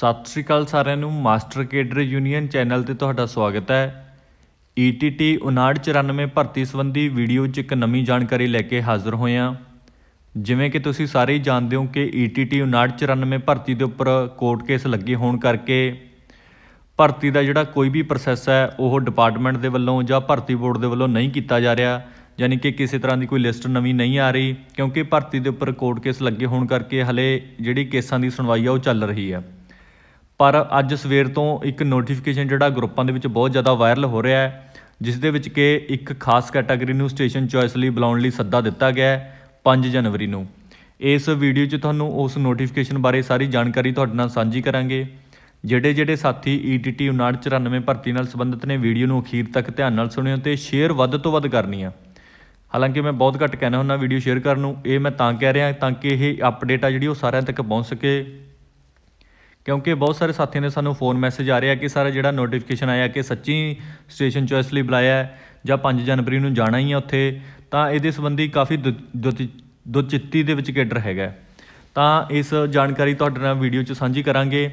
ਸਤਿ ਸ੍ਰੀ ਅਕਾਲ ਸਾਰਿਆਂ ਨੂੰ ਮਾਸਟਰ ਕੇਡਰ ਯੂਨੀਅਨ ਚੈਨਲ ਤੇ ਤੁਹਾਡਾ ਸਵਾਗਤ ਹੈ ETT 5994 ਭਰਤੀ ਸੰਬੰਧੀ ਵੀਡੀਓ 'ਚ ਇੱਕ ਨਵੀਂ ਜਾਣਕਾਰੀ ਲੈ ਕੇ ਹਾਜ਼ਰ ਹੋਏ ਜਿਵੇਂ ਕਿ ਤੁਸੀਂ ਸਾਰੇ ਹੀ ਜਾਣਦੇ ਹੋ ਕਿ ETT 5994 ਭਰਤੀ ਦੇ ਉੱਪਰ ਕੋਰਟ ਕੇਸ ਲੱਗੇ ਹੋਣ ਕਰਕੇ ਭਰਤੀ ਦਾ ਜਿਹੜਾ ਕੋਈ ਵੀ ਪ੍ਰੋਸੈਸ ਹੈ ਉਹ ਡਿਪਾਰਟਮੈਂਟ ਦੇ ਵੱਲੋਂ ਜਾਂ ਭਰਤੀ ਬੋਰਡ ਦੇ ਵੱਲੋਂ ਨਹੀਂ ਕੀਤਾ ਜਾ ਰਿਹਾ ਯਾਨੀ ਕਿ ਕਿਸੇ ਤਰ੍ਹਾਂ ਦੀ ਕੋਈ ਲਿਸਟ ਨਵੀਂ ਨਹੀਂ ਆ ਰਹੀ ਕਿਉਂਕਿ ਭਰਤੀ ਦੇ ਉੱਪਰ ਕੋਰਟ ਕੇਸ ਲੱਗੇ ਹੋਣ ਕਰਕੇ ਹਲੇ ਜਿਹੜੀ ਕੇਸਾਂ ਦੀ ਸੁਣਵਾਈ ਆ ਉਹ ਚੱਲ ਰਹੀ ਹੈ ਪਰ ਅੱਜ ਸਵੇਰ ਤੋਂ ਇੱਕ ਨੋਟੀਫਿਕੇਸ਼ਨ ਜਿਹੜਾ ਗਰੁੱਪਾਂ ਦੇ ਵਿੱਚ ਬਹੁਤ ਜ਼ਿਆਦਾ ਵਾਇਰਲ ਹੋ ਰਿਹਾ ਹੈ ਜਿਸ ਦੇ ਵਿੱਚ ਕਿ ਇੱਕ ਖਾਸ ਕੈਟਾਗਰੀ ਨੂੰ ਸਟੇਸ਼ਨ ਚੁਆਇਸ ਲਈ ਬੁਲਾਉਣ ਲਈ ਸੱਦਾ ਦਿੱਤਾ ਗਿਆ ਹੈ 5 ਜਨਵਰੀ ਨੂੰ ਇਸ ਵੀਡੀਓ 'ਚ ਤੁਹਾਨੂੰ ਉਸ ਨੋਟੀਫਿਕੇਸ਼ਨ ਬਾਰੇ ਸਾਰੀ ਜਾਣਕਾਰੀ ਤੁਹਾਡੇ ਨਾਲ ਸਾਂਝੀ ਕਰਾਂਗੇ ਜਿਹੜੇ ਜਿਹੜੇ ਸਾਥੀ ETT 5994 ਭਰਤੀ ਨਾਲ ਸੰਬੰਧਿਤ ਨੇ ਵੀਡੀਓ ਨੂੰ ਅਖੀਰ ਤੱਕ ਧਿਆਨ ਨਾਲ ਸੁਣਿਓ ਤੇ ਸ਼ੇਅਰ ਵੱਧ ਤੋਂ ਵੱਧ ਕਰਨੀ ਆ ਹਾਲਾਂਕਿ ਮੈਂ ਬਹੁਤ ਘੱਟ ਕਹਿਣਾ ਹੁੰਦਾ ਵੀਡੀਓ ਸ਼ੇਅਰ ਕਰਨ ਨੂੰ ਇਹ ਮੈਂ ਤਾਂ ਕਹਿ ਰਿਹਾ ਤਾਂ ਕਿ ਇਹ ਅਪਡੇਟ ਆ ਜਿਹੜੀ ਉਹ ਸਾਰਿਆਂ ਤੱਕ ਪਹੁੰਚ ਸਕੇ ਕਿਉਂਕਿ ਬਹੁਤ ਸਾਰੇ ਸਾਥੀਆਂ ਨੇ ਸਾਨੂੰ ਫੋਨ ਮੈਸੇਜ ਆ ਰਿਹਾ ਕਿ ਸਾਰਾ ਜਿਹੜਾ ਨੋਟੀਫਿਕੇਸ਼ਨ ਆਇਆ ਕਿ ਸੱਚੀ ਸਟੇਸ਼ਨ ਚੁਆਇਸ ਲਈ ਬੁਲਾਇਆ ਜਾਂ 5 ਜਨਵਰੀ ਨੂੰ ਜਾਣਾ ਹੀ ਹੈ ਉੱਥੇ ਤਾਂ ਇਹਦੇ ਸੰਬੰਧੀ ਕਾਫੀ ਦੁਚਿੱਤੀ ਦੇ ਵਿੱਚ ਕੇਡਰ ਹੈਗਾ ਤਾਂ ਇਸ ਜਾਣਕਾਰੀ ਤੁਹਾਡੇ ਨਾਲ ਵੀਡੀਓ 'ਚ ਸਾਂਝੀ ਕਰਾਂਗੇ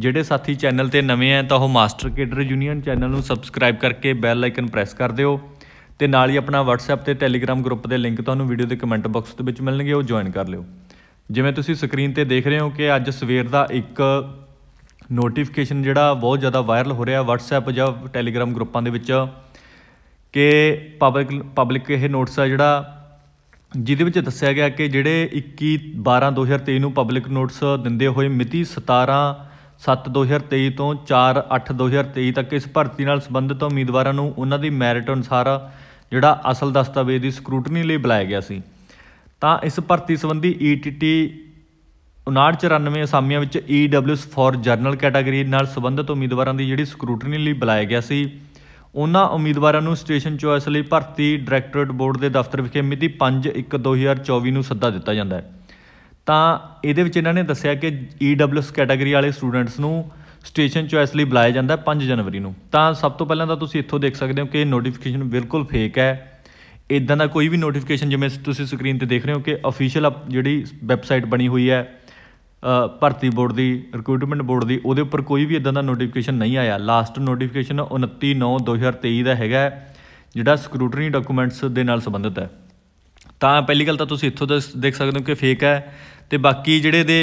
ਜਿਹੜੇ ਸਾਥੀ ਚੈਨਲ ਤੇ ਨਵੇਂ ਆ ਤਾਂ ਉਹ ਮਾਸਟਰ ਕੇਡਰ ਯੂਨੀਅਨ ਚੈਨਲ ਨੂੰ ਸਬਸਕ੍ਰਾਈਬ ਕਰਕੇ ਬੈਲ ਆਈਕਨ ਪ੍ਰੈਸ ਕਰ ਦਿਓ ਤੇ ਨਾਲ ਹੀ ਆਪਣਾ WhatsApp ਤੇ Telegram ਗਰੁੱਪ ਦੇ ਲਿੰਕ ਤੁਹਾਨੂੰ ਵੀਡੀਓ ਦੇ ਕਮੈਂਟ ਬਾਕਸ ਦੇ ਵਿੱਚ ਮਿਲਣਗੇ ਉਹ ਜੁਆਇਨ ਕਰ ਲਿਓ ਜਿਵੇਂ ਤੁਸੀਂ ਸਕਰੀਨ ਤੇ ਦੇਖ ਰਹੇ ਹੋ ਕਿ ਅੱਜ ਸਵੇਰ ਦਾ ਇੱਕ ਨੋਟੀਫਿਕੇਸ਼ਨ ਜਿਹੜਾ ਬਹੁਤ ਜ਼ਿਆਦਾ ਵਾਇਰਲ ਹੋ ਰਿਹਾ WhatsApp ਜਾਂ Telegram ਗਰੁੱਪਾਂ ਦੇ ਵਿੱਚ ਕਿ ਪਬਲਿਕ ਪਬਲਿਕ ਇਹ ਨੋਟਿਸ ਆ ਜਿਹੜਾ ਜਿਹਦੇ ਵਿੱਚ ਦੱਸਿਆ ਗਿਆ ਕਿ ਜਿਹੜੇ 21 12 2023 ਨੂੰ ਪਬਲਿਕ ਨੋਟਿਸ ਦਿੰਦੇ ਹੋਏ ਮਿਤੀ 17 7 2023 ਤੋਂ 4 8 2023 ਤੱਕ ਇਸ ਭਰਤੀ ਨਾਲ ਸੰਬੰਧਿਤ ਉਮੀਦਵਾਰਾਂ ਨੂੰ ਉਹਨਾਂ ਦੀ ਮੈਰਿਟ ਅਨੁਸਾਰ ਜਿਹੜਾ ਅਸਲ ਦਸਤਾਵੇਜ਼ ਦੀ ਸਕਰੂਟਨੀ ਲਈ ਬੁਲਾਇਆ ਗਿਆ ਸੀ ਤਾਂ ਇਸ ਭਰਤੀ ਸੰਬੰਧੀ ETT 5994 ਅਸਾਮੀਆਂ ਵਿੱਚ EWS ਫॉर ਜਰਨਲ ਕੈਟਾਗਰੀ ਨਾਲ ਸੰਬੰਧਿਤ ਉਮੀਦਵਾਰਾਂ ਦੀ ਜਿਹੜੀ ਸਕਰੂਟਨੀ ਲਈ ਬੁਲਾਇਆ ਗਿਆ ਸੀ ਉਹਨਾਂ ਉਮੀਦਵਾਰਾਂ ਨੂੰ ਸਟੇਸ਼ਨ ਚੋਇਸ ਲਈ ਭਰਤੀ ਡਾਇਰੈਕਟੋਰੇਟ ਬੋਰਡ ਦੇ ਦਫ਼ਤਰ ਵਿਖੇ ਮਿਤੀ 5/1/2024 ਨੂੰ ਸੱਦਾ ਦਿੱਤਾ ਜਾਂਦਾ ਹੈ ਤਾਂ ਇਹਦੇ ਵਿੱਚ ਇਹਨਾਂ ਨੇ ਦੱਸਿਆ ਕਿ EWS ਕੈਟਾਗਰੀ ਵਾਲੇ ਸਟੂਡੈਂਟਸ ਨੂੰ ਸਟੇਸ਼ਨ ਚੋਇਸ ਲਈ ਬੁਲਾਇਆ ਜਾਂਦਾ 5 ਜਨਵਰੀ ਨੂੰ ਤਾਂ ਸਭ ਤੋਂ ਪਹਿਲਾਂ ਤਾਂ ਤੁਸੀਂ ਇੱਥੋਂ ਦੇਖ ਸਕਦੇ ਹੋ ਕਿ ਇਹ ਨੋਟੀਫਿਕੇਸ਼ਨ ਬਿਲਕੁਲ ਫੇਕ ਹੈ ਇਦਾਂ ਦਾ ਕੋਈ ਵੀ ਨੋਟੀਫਿਕੇਸ਼ਨ ਜਿਵੇਂ ਤੁਸੀਂ ਸਕਰੀਨ ਤੇ ਦੇਖ ਰਹੇ ਹੋ ਕਿ ਅਫੀਸ਼ੀਅਲ ਜਿਹੜੀ ਵੈਬਸਾਈਟ ਬਣੀ ਹੋਈ ਹੈ ਭਰਤੀ ਬੋਰਡ ਦੀ ਰਿਕਰੂਟਮੈਂਟ ਬੋਰਡ ਦੀ ਉਹਦੇ ਉੱਪਰ ਕੋਈ ਵੀ ਇਦਾਂ ਦਾ ਨੋਟੀਫਿਕੇਸ਼ਨ ਨਹੀਂ ਆਇਆ ਲਾਸਟ ਨੋਟੀਫਿਕੇਸ਼ਨ 29 9 2023 ਦਾ ਹੈਗਾ ਜਿਹੜਾ ਸਕਰੂਟਰੀ ਡਾਕੂਮੈਂਟਸ ਦੇ ਨਾਲ ਸੰਬੰਧਿਤ ਹੈ ਤਾਂ ਪਹਿਲੀ ਗੱਲ ਤਾਂ ਤੁਸੀਂ ਇੱਥੋਂ ਦੇਖ ਸਕਦੇ ਹੋ ਕਿ ਫੇਕ ਹੈ ਤੇ ਬਾਕੀ ਜਿਹੜੇ ਦੇ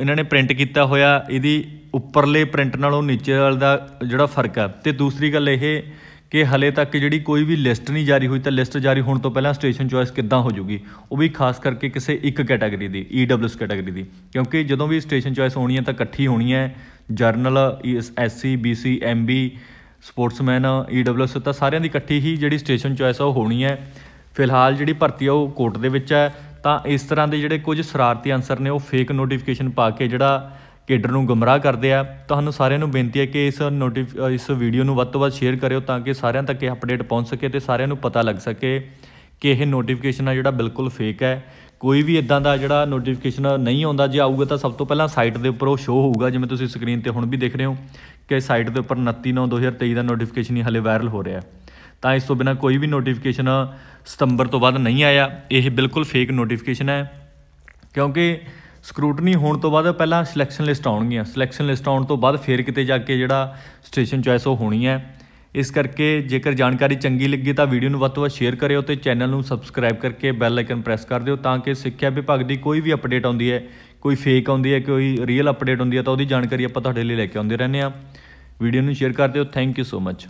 ਇਹਨਾਂ ਨੇ ਪ੍ਰਿੰਟ ਕੀਤਾ ਹੋਇਆ ਇਹਦੀ ਉੱਪਰਲੇ ਪ੍ਰਿੰਟ ਨਾਲੋਂ ਨੀਚੇ ਵਾਲ ਦਾ ਜਿਹੜਾ ਫਰਕ ਹੈ ਤੇ ਦੂਸਰੀ ਗੱਲ ਇਹ ਕਿ ਹਲੇ ਤੱਕ ਜਿਹੜੀ ਕੋਈ ਵੀ ਲਿਸਟ ਨਹੀਂ ਜਾਰੀ ਹੋਈ ਤਾਂ ਲਿਸਟ ਜਾਰੀ ਹੋਣ ਤੋਂ ਪਹਿਲਾਂ ਸਟੇਸ਼ਨ ਚੁਆਇਸ ਕਿੱਦਾਂ ਹੋ ਜੂਗੀ ਉਹ ਵੀ ਖਾਸ ਕਰਕੇ ਕਿਸੇ ਇੱਕ ਕੈਟਾਗਰੀ ਦੀ ਈਡਬਲਯੂਐਸ e ਕੈਟਾਗਰੀ ਦੀ ਕਿਉਂਕਿ ਜਦੋਂ ਵੀ ਸਟੇਸ਼ਨ ਚੁਆਇਸ ਹੋਣੀ ਹੈ ਤਾਂ ਇਕੱਠੀ ਹੋਣੀ ਹੈ general SC BC MB sportsman EWS e ਤਾਂ ਸਾਰਿਆਂ ਦੀ ਇਕੱਠੀ ਹੀ ਜਿਹੜੀ ਸਟੇਸ਼ਨ ਚੁਆਇਸ ਉਹ ਹੋਣੀ ਹੈ ਫਿਲਹਾਲ ਜਿਹੜੀ ਭਰਤੀ ਆ ਉਹ ਕੋਰਟ ਦੇ ਵਿੱਚ ਹੈ ਤਾਂ ਇਸ ਤਰ੍ਹਾਂ ਦੇ ਜਿਹੜੇ ਕੁਝ ਸਰਾਰਤੀ ਅਨਸਰ ਨੇ ਉਹ ਫੇਕ ਨੋਟੀਫਿਕੇਸ਼ਨ ਪਾ ਕੇ ਜਿਹੜਾ ਕੇਡਰ ਨੂੰ ਗੁੰਮਰਾਹ ਕਰਦੇ ਆ ਤੁਹਾਨੂੰ ਸਾਰਿਆਂ ਨੂੰ ਬੇਨਤੀ ਹੈ ਕਿ ਇਸ ਨੋਟਿਫ ਇਸ ਵੀਡੀਓ ਨੂੰ ਵੱਧ ਤੋਂ ਵੱਧ ਸ਼ੇਅਰ ਕਰਿਓ ਤਾਂ ਕਿ ਸਾਰਿਆਂ ਤੱਕ ਇਹ ਅਪਡੇਟ ਪਹੁੰਚ ਸਕੇ ਤੇ ਸਾਰਿਆਂ ਨੂੰ ਪਤਾ ਲੱਗ ਸਕੇ ਕਿ ਇਹ ਨੋਟੀਫਿਕੇਸ਼ਨ ਆ ਜਿਹੜਾ ਬਿਲਕੁਲ ਫੇਕ ਹੈ ਕੋਈ ਵੀ ਇਦਾਂ ਦਾ ਜਿਹੜਾ ਨੋਟੀਫਿਕੇਸ਼ਨ ਨਹੀਂ ਆਉਂਦਾ ਜੇ ਆਊਗਾ ਤਾਂ ਸਭ ਤੋਂ ਪਹਿਲਾਂ ਸਾਈਟ ਦੇ ਉੱਪਰ ਉਹ ਸ਼ੋ ਹੋਊਗਾ ਜਿਵੇਂ ਤੁਸੀਂ ਸਕਰੀਨ ਤੇ ਹੁਣ ਵੀ ਦੇਖ ਰਹੇ ਹੋ ਕਿ ਸਾਈਟ ਦੇ ਉੱਪਰ 29/9/2023 ਦਾ ਨੋਟੀਫਿਕੇਸ਼ਨ ਹੀ ਹਲੇ ਵਾਇਰਲ ਹੋ ਰਿਹਾ ਤਾਂ ਇਸ ਤੋਂ ਬਿਨਾ ਕੋਈ ਵੀ ਨੋਟੀਫਿਕੇਸ਼ਨ ਸਤੰਬਰ ਤੋਂ ਬਾਅਦ ਨਹੀਂ ਆਇਆ ਇਹ ਬਿਲਕੁਲ ਫੇਕ ਨੋਟੀਫਿਕੇਸ਼ਨ ਹੈ ਕਿਉਂਕਿ ਸਕਰੂਟਨੀ ਹੋਣ ਤੋਂ ਬਾਅਦ ਪਹਿਲਾਂ ਸਿਲੈਕਸ਼ਨ ਲਿਸਟ ਆਉਣਗੀਆਂ ਸਿਲੈਕਸ਼ਨ ਲਿਸਟ ਆਉਣ ਤੋਂ ਬਾਅਦ ਫੇਰ ਕਿਤੇ ਜਾ ਕੇ ਜਿਹੜਾ ਸਟੇਸ਼ਨ ਚੁਆਇਸ ਉਹ ਹੋਣੀ ਹੈ ਇਸ ਕਰਕੇ ਜੇਕਰ ਜਾਣਕਾਰੀ ਚੰਗੀ ਲੱਗੀ ਤਾਂ ਵੀਡੀਓ ਨੂੰ ਵੱਧ ਤੋਂ ਵੱਧ ਸ਼ੇਅਰ ਕਰਿਓ ਤੇ ਚੈਨਲ ਨੂੰ ਸਬਸਕ੍ਰਾਈਬ ਕਰਕੇ ਬੈਲ ਆਈਕਨ ਪ੍ਰੈਸ ਕਰ ਦਿਓ ਤਾਂ ਕਿ ਸਿੱਖਿਆ ਵਿਭਾਗ ਦੀ ਕੋਈ ਵੀ ਅਪਡੇਟ ਆਉਂਦੀ ਹੈ ਕੋਈ ਫੇਕ ਆਉਂਦੀ ਹੈ ਕੋਈ ਰੀਅਲ ਅਪਡੇਟ ਹੁੰਦੀ ਹੈ ਤਾਂ ਉਹਦੀ ਜਾਣਕਾਰੀ ਆਪਾਂ ਤੁਹਾਡੇ ਲਈ ਲੈ ਕੇ ਆਉਂਦੇ ਰਹਿੰਦੇ ਆ ਵੀਡੀਓ ਨੂੰ ਸ਼ੇਅਰ ਕਰ ਦਿਓ ਥੈਂਕ ਯੂ ਸੋ ਮਚ